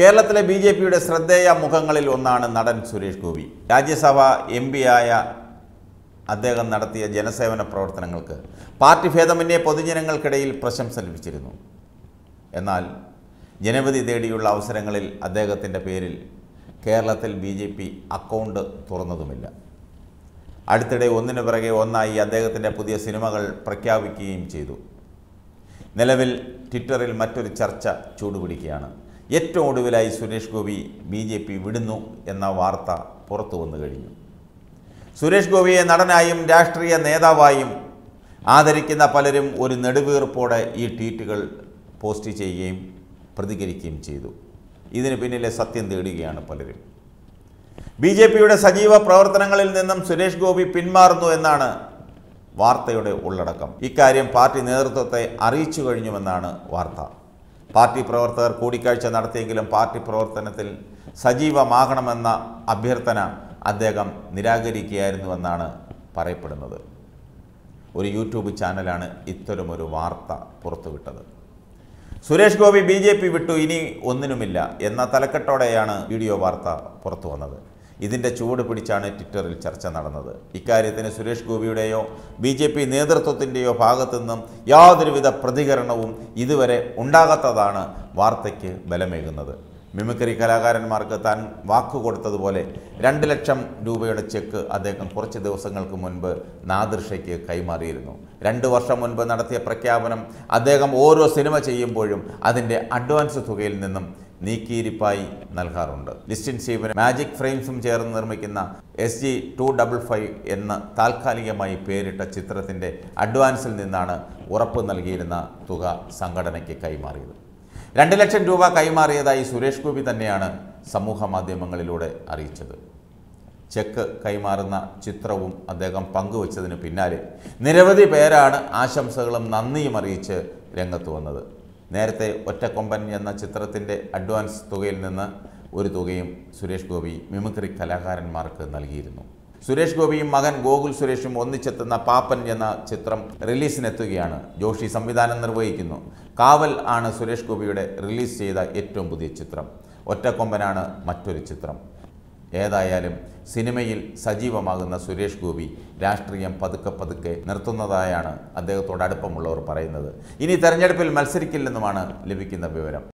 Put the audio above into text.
കേരളത്തിലെ B J പിയുടെ ശ്രദ്ധേയ മുഖങ്ങളിൽ ഒന്നാണ് നടൻ സുരേഷ് ഗോപി രാജ്യസഭ എം ആയ അദ്ദേഹം നടത്തിയ ജനസേവന പ്രവർത്തനങ്ങൾക്ക് പാർട്ടി ഭേദമന്യേ പൊതുജനങ്ങൾക്കിടയിൽ പ്രശംസ ലഭിച്ചിരുന്നു എന്നാൽ ജനവിധി തേടിയുള്ള അവസരങ്ങളിൽ അദ്ദേഹത്തിൻ്റെ പേരിൽ കേരളത്തിൽ ബി ജെ പി അക്കൗണ്ട് തുറന്നതുമില്ല അടുത്തിടെ ഒന്നിന് പിറകെ ഒന്നായി അദ്ദേഹത്തിൻ്റെ പുതിയ സിനിമകൾ പ്രഖ്യാപിക്കുകയും ചെയ്തു നിലവിൽ ട്വിറ്ററിൽ മറ്റൊരു ചർച്ച ചൂടുപിടിക്കുകയാണ് ഏറ്റവും ഒടുവിലായി Suresh Gopi B J P വിടുന്നു എന്ന വാർത്ത പുറത്തു വന്നു കഴിഞ്ഞു സുരേഷ് ഗോപിയെ നടനായും രാഷ്ട്രീയ നേതാവായും ആദരിക്കുന്ന പലരും ഒരു നെടുവീർപ്പോടെ ഈ ട്വീറ്റുകൾ പോസ്റ്റ് ചെയ്യുകയും പ്രതികരിക്കുകയും ചെയ്തു ഇതിന് പിന്നിലെ സത്യം തേടുകയാണ് പലരും ബി ജെ പിയുടെ സജീവ പ്രവർത്തനങ്ങളിൽ നിന്നും സുരേഷ് ഗോപി പിന്മാറുന്നു എന്നാണ് വാർത്തയുടെ ഉള്ളടക്കം ഇക്കാര്യം പാർട്ടി നേതൃത്വത്തെ അറിയിച്ചു കഴിഞ്ഞുവെന്നാണ് വാർത്ത പാർട്ടി പ്രവർത്തകർ കൂടിക്കാഴ്ച നടത്തിയെങ്കിലും പാർട്ടി പ്രവർത്തനത്തിൽ സജീവമാകണമെന്ന അഭ്യർത്ഥന അദ്ദേഹം നിരാകരിക്കുകയായിരുന്നുവെന്നാണ് പറയപ്പെടുന്നത് ഒരു യൂട്യൂബ് ചാനലാണ് ഇത്തരമൊരു വാർത്ത പുറത്തുവിട്ടത് Suresh Gopi B J P വിട്ടു ഇനി ഒന്നിനുമില്ല എന്ന തലക്കെട്ടോടെയാണ് വീഡിയോ വാർത്ത പുറത്തു വന്നത് ഇതിൻ്റെ ചൂട് പിടിച്ചാണ് ട്വിറ്ററിൽ ചർച്ച നടന്നത് ഇക്കാര്യത്തിന് സുരേഷ് ഗോപിയുടെയോ ബി ജെ പി നേതൃത്വത്തിൻ്റെയോ നിന്നും യാതൊരുവിധ പ്രതികരണവും ഇതുവരെ ഉണ്ടാകാത്തതാണ് വാർത്തയ്ക്ക് ബലമേകുന്നത് മിമിക്രി കലാകാരന്മാർക്ക് താൻ വാക്കു കൊടുത്തതുപോലെ രണ്ട് ലക്ഷം രൂപയുടെ ചെക്ക് അദ്ദേഹം കുറച്ച് ദിവസങ്ങൾക്ക് മുൻപ് നാദൃഷയ്ക്ക് കൈമാറിയിരുന്നു രണ്ട് വർഷം മുൻപ് നടത്തിയ പ്രഖ്യാപനം അദ്ദേഹം ഓരോ സിനിമ ചെയ്യുമ്പോഴും അതിൻ്റെ അഡ്വാൻസ് തുകയിൽ നിന്നും നീക്കിയിരിപ്പായി നൽകാറുണ്ട് ലിസ്റ്റിൻ ഷീപ്പിന് മാജിക് ഫ്രെയിംസും ചേർന്ന് നിർമ്മിക്കുന്ന S G two double five എന്ന് താൽക്കാലികമായി പേരിട്ട ചിത്രത്തിൻ്റെ അഡ്വാൻസിൽ നിന്നാണ് ഉറപ്പ് നൽകിയിരുന്ന തുക സംഘടനയ്ക്ക് കൈമാറിയത് രണ്ട് ലക്ഷം രൂപ കൈമാറിയതായി സുരേഷ് ഗോപി തന്നെയാണ് സമൂഹ മാധ്യമങ്ങളിലൂടെ അറിയിച്ചത് ചെക്ക് കൈമാറുന്ന ചിത്രവും അദ്ദേഹം പങ്കുവച്ചതിന് പിന്നാലെ നിരവധി പേരാണ് ആശംസകളും നന്ദിയും അറിയിച്ച് രംഗത്ത് വന്നത് നേരത്തെ ഒറ്റക്കൊമ്പൻ എന്ന ചിത്രത്തിൻ്റെ അഡ്വാൻസ് തുകയിൽ നിന്ന് ഒരു തുകയും സുരേഷ് ഗോപി മിമിക്രി കലാകാരന്മാർക്ക് നൽകിയിരുന്നു സുരേഷ് ഗോപിയും മകൻ ഗോകുൽ സുരേഷും ഒന്നിച്ചെത്തുന്ന പാപ്പൻ എന്ന ചിത്രം റിലീസിനെത്തുകയാണ് ജോഷി സംവിധാനം നിർവഹിക്കുന്നു കാവൽ ആണ് സുരേഷ് ഗോപിയുടെ റിലീസ് ചെയ്ത ഏറ്റവും പുതിയ ചിത്രം ഒറ്റക്കൊമ്പനാണ് മറ്റൊരു ചിത്രം ഏതായാലും സിനിമയിൽ സജീവമാകുന്ന സുരേഷ് ഗോപി രാഷ്ട്രീയം പതുക്കെ പതുക്കെ നിർത്തുന്നതായാണ് അദ്ദേഹത്തോട് അടുപ്പമുള്ളവർ പറയുന്നത് ഇനി തെരഞ്ഞെടുപ്പിൽ മത്സരിക്കില്ലെന്നുമാണ് ലഭിക്കുന്ന വിവരം